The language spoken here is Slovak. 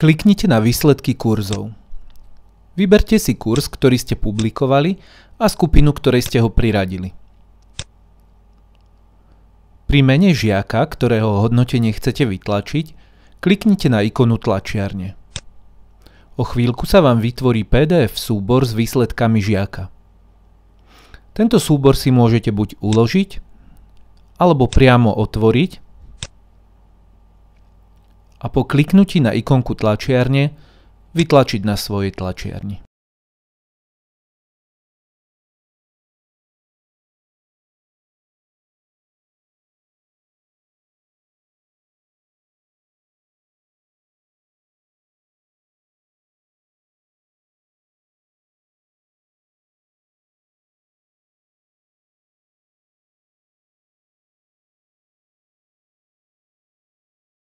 Kliknite na výsledky kurzov. Vyberte si kurz, ktorý ste publikovali a skupinu, ktorej ste ho priradili. Pri mene žiaka, ktorého hodnotenie chcete vytlačiť, kliknite na ikonu tlačiarne. O chvíľku sa vám vytvorí PDF súbor s výsledkami žiaka. Tento súbor si môžete buď uložiť, alebo priamo otvoriť a po kliknutí na ikonku tlačiarne vytlačiť na svojej tlačiarni.